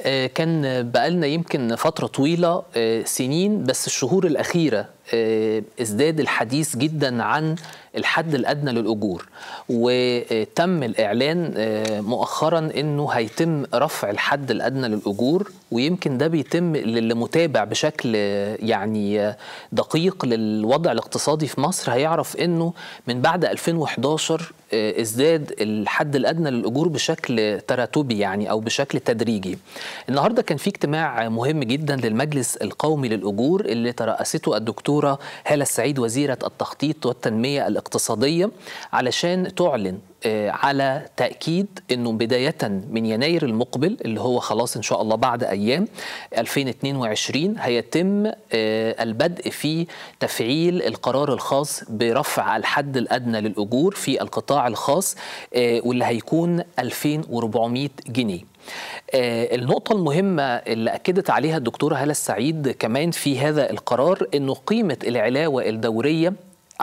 آه، كان بقالنا يمكن فترة طويلة آه، سنين بس الشهور الأخيرة آه، ازداد الحديث جدا عن الحد الادنى للاجور وتم الاعلان آه، مؤخرا انه هيتم رفع الحد الادنى للاجور ويمكن ده بيتم للي متابع بشكل آه، يعني دقيق للوضع الاقتصادي في مصر هيعرف انه من بعد 2011 ازداد الحد الادنى للاجور بشكل تراتبي يعني او بشكل تدريجي. النهارده كان في اجتماع مهم جدا للمجلس القومي للاجور اللي ترأسته الدكتور الدكتورة هالة السعيد وزيرة التخطيط والتنمية الاقتصادية علشان تعلن آه، على تأكيد أنه بداية من يناير المقبل اللي هو خلاص إن شاء الله بعد أيام 2022 هيتم آه، البدء في تفعيل القرار الخاص برفع الحد الأدنى للأجور في القطاع الخاص آه، واللي هيكون 2400 جنيه النقطة المهمة اللي أكدت عليها الدكتورة هلا السعيد كمان في هذا القرار أنه قيمة العلاوة الدورية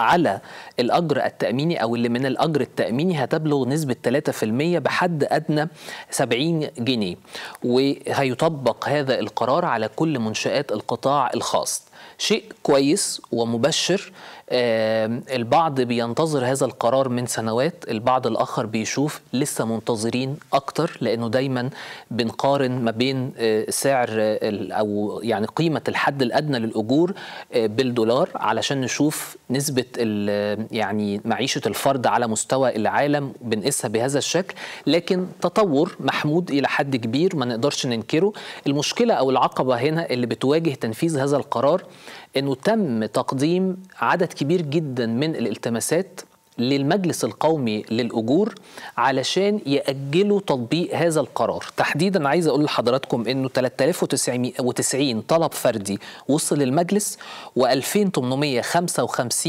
على الأجر التأميني أو اللي من الأجر التأميني هتبلغ نسبة 3% بحد أدنى 70 جنيه وهيطبق هذا القرار على كل منشآت القطاع الخاص شيء كويس ومبشر البعض بينتظر هذا القرار من سنوات البعض الآخر بيشوف لسه منتظرين أكتر لأنه دايما بنقارن ما بين آه، سعر أو يعني قيمة الحد الأدنى للأجور آه، بالدولار علشان نشوف نسبة يعني معيشة الفرد على مستوى العالم بنقيسها بهذا الشكل لكن تطور محمود إلى حد كبير ما نقدرش ننكره المشكلة أو العقبة هنا اللي بتواجه تنفيذ هذا القرار أنه تم تقديم عدد كبير جدا من الالتماسات للمجلس القومي للاجور علشان ياجلوا تطبيق هذا القرار تحديدا عايز اقول لحضراتكم انه 3990 طلب فردي وصل للمجلس و2855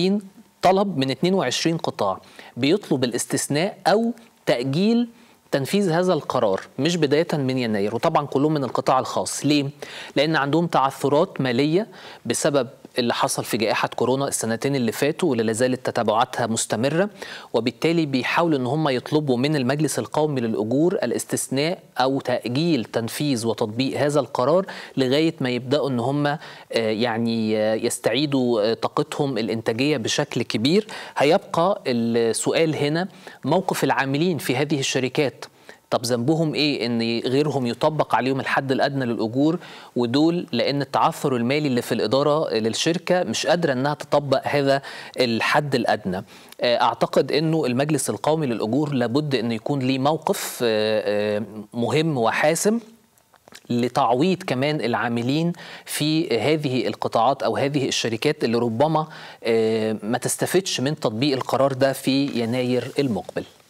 طلب من 22 قطاع بيطلب الاستثناء او تاجيل تنفيذ هذا القرار مش بداية من يناير وطبعا كلهم من القطاع الخاص ليه؟ لأن عندهم تعثرات مالية بسبب اللي حصل في جائحة كورونا السنتين اللي فاتوا واللي لازالت تتبعاتها مستمرة وبالتالي بيحاولوا أن هم يطلبوا من المجلس القومي للأجور الاستثناء أو تأجيل تنفيذ وتطبيق هذا القرار لغاية ما يبدأوا أن هم آه، يعني آه، يستعيدوا آه، طاقتهم الإنتاجية بشكل كبير هيبقى السؤال هنا موقف العاملين في هذه الشركات طب ذنبهم ايه ان غيرهم يطبق عليهم الحد الادنى للاجور ودول لان التعثر المالي اللي في الاداره للشركه مش قادره انها تطبق هذا الحد الادنى آه، اعتقد انه المجلس القومي للاجور لابد انه يكون ليه موقف آه، آه، مهم وحاسم لتعويض كمان العاملين في هذه القطاعات او هذه الشركات اللي ربما ما تستفدش من تطبيق القرار ده في يناير المقبل